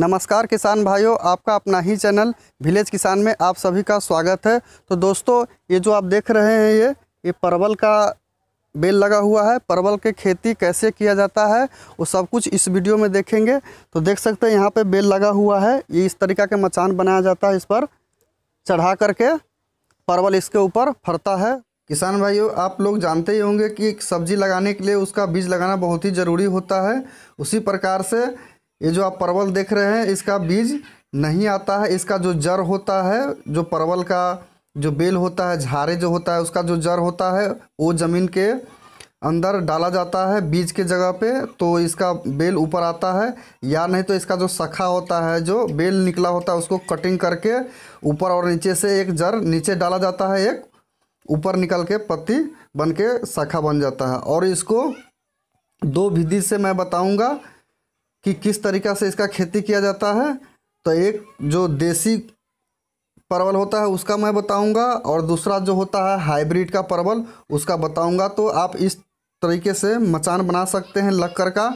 नमस्कार किसान भाइयों आपका अपना ही चैनल विलेज किसान में आप सभी का स्वागत है तो दोस्तों ये जो आप देख रहे हैं ये ये परवल का बेल लगा हुआ है परवल के खेती कैसे किया जाता है वो सब कुछ इस वीडियो में देखेंगे तो देख सकते हैं यहाँ पे बेल लगा हुआ है ये इस तरीका के मचान बनाया जाता है इस पर चढ़ा करके परवल इसके ऊपर फरता है किसान भाइयों आप लोग जानते ही होंगे कि सब्जी लगाने के लिए उसका बीज लगाना बहुत ही ज़रूरी होता है उसी प्रकार से ये जो आप परवल देख रहे हैं इसका बीज नहीं आता है इसका जो जड़ होता है जो परवल का जो बेल होता है झारे जो होता है उसका जो जड़ होता है वो ज़मीन के अंदर डाला जाता है बीज के जगह पे तो इसका बेल ऊपर आता है या नहीं तो इसका जो सखा होता है जो बेल निकला होता है उसको कटिंग करके ऊपर और नीचे से एक जड़ नीचे डाला जाता है एक ऊपर निकल के पत्ती बन के सखा बन जाता है और इसको दो विधि से मैं बताऊंगा कि किस तरीका से इसका खेती किया जाता है तो एक जो देसी परवल होता है उसका मैं बताऊंगा और दूसरा जो होता है हाइब्रिड का परवल उसका बताऊंगा तो आप इस तरीके से मचान बना सकते हैं लक्कर का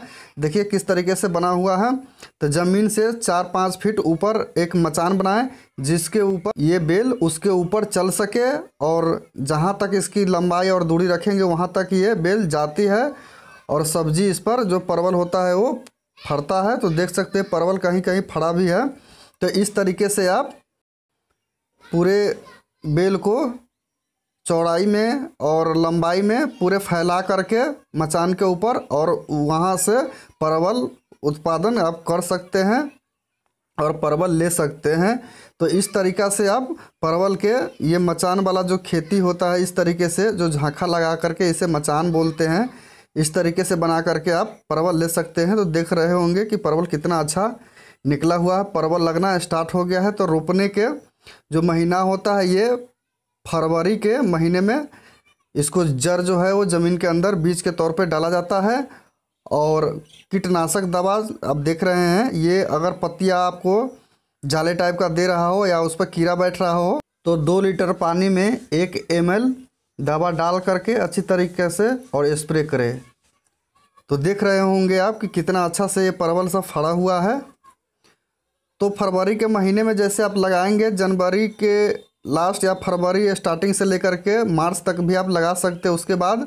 देखिए किस तरीके से बना हुआ है तो ज़मीन से चार पाँच फीट ऊपर एक मचान बनाएं जिसके ऊपर ये बेल उसके ऊपर चल सके और जहाँ तक इसकी लंबाई और दूरी रखेंगे वहाँ तक ये बेल जाती है और सब्जी इस पर जो परवल होता है वो फड़ता है तो देख सकते हैं परवल कहीं कहीं फड़ा भी है तो इस तरीके से आप पूरे बेल को चौड़ाई में और लंबाई में पूरे फैला करके मचान के ऊपर और वहाँ से परवल उत्पादन आप कर सकते हैं और परवल ले सकते हैं तो इस तरीका से आप परवल के ये मचान वाला जो खेती होता है इस तरीके से जो झांखा लगा करके इसे मचान बोलते हैं इस तरीके से बना करके आप परवल ले सकते हैं तो देख रहे होंगे कि परवल कितना अच्छा निकला हुआ है परवल लगना स्टार्ट हो गया है तो रोपने के जो महीना होता है ये फरवरी के महीने में इसको जड़ जो है वो ज़मीन के अंदर बीज के तौर पे डाला जाता है और कीटनाशक दवा आप देख रहे हैं ये अगर पत्तिया आपको जाले टाइप का दे रहा हो या उस पर कीड़ा बैठ रहा हो तो दो लीटर पानी में एक एम दवा डाल करके अच्छी तरीके से और स्प्रे करें तो देख रहे होंगे आप कि कितना अच्छा से ये परवल सब फड़ा हुआ है तो फरवरी के महीने में जैसे आप लगाएंगे जनवरी के लास्ट या फरवरी स्टार्टिंग से लेकर के मार्च तक भी आप लगा सकते हैं उसके बाद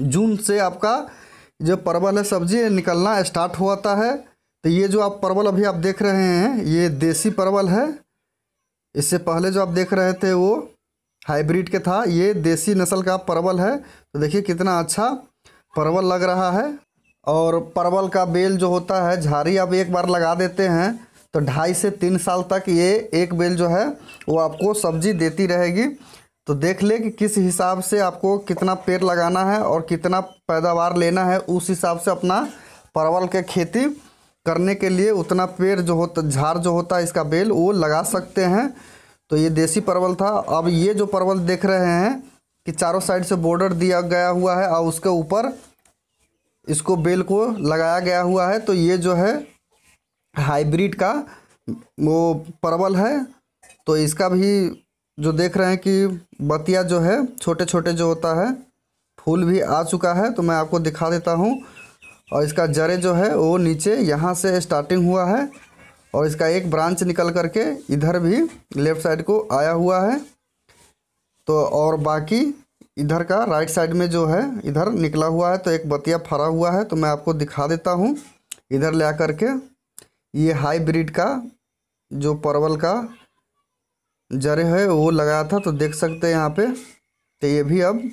जून से आपका जो परवल है सब्जी निकलना स्टार्ट होता है तो ये जो आप परवल अभी आप देख रहे हैं ये देसी परवल है इससे पहले जो आप देख रहे थे वो हाइब्रिड के था ये देसी नस्ल का परवल है तो देखिए कितना अच्छा परवल लग रहा है और परवल का बेल जो होता है झारी आप एक बार लगा देते हैं तो ढाई से तीन साल तक ये एक बेल जो है वो आपको सब्जी देती रहेगी तो देख ले कि किस हिसाब से आपको कितना पेड़ लगाना है और कितना पैदावार लेना है उस हिसाब से अपना परवल के खेती करने के लिए उतना पेड़ जो होता झाड़ जो होता है इसका बेल वो लगा सकते हैं तो ये देसी परवल था अब ये जो परवल देख रहे हैं कि चारों साइड से बॉर्डर दिया गया हुआ है और उसके ऊपर इसको बेल को लगाया गया हुआ है तो ये जो है हाइब्रिड का वो परवल है तो इसका भी जो देख रहे हैं कि बतिया जो है छोटे छोटे जो होता है फूल भी आ चुका है तो मैं आपको दिखा देता हूँ और इसका जरे जो है वो नीचे यहाँ से स्टार्टिंग हुआ है और इसका एक ब्रांच निकल करके इधर भी लेफ्ट साइड को आया हुआ है तो और बाकी इधर का राइट साइड में जो है इधर निकला हुआ है तो एक बतिया फरा हुआ है तो मैं आपको दिखा देता हूँ इधर ले आकर के ये हाईब्रिड का जो परवल का जरे है वो लगाया था तो देख सकते हैं यहाँ पे तो ये भी अब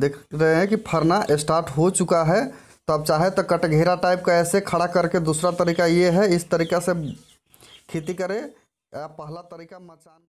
देख रहे हैं कि फरना स्टार्ट हो चुका है तो आप चाहे तो कटघेरा टाइप का ऐसे खड़ा करके दूसरा तरीका ये है इस तरीका से खेती करें या पहला तरीका मचान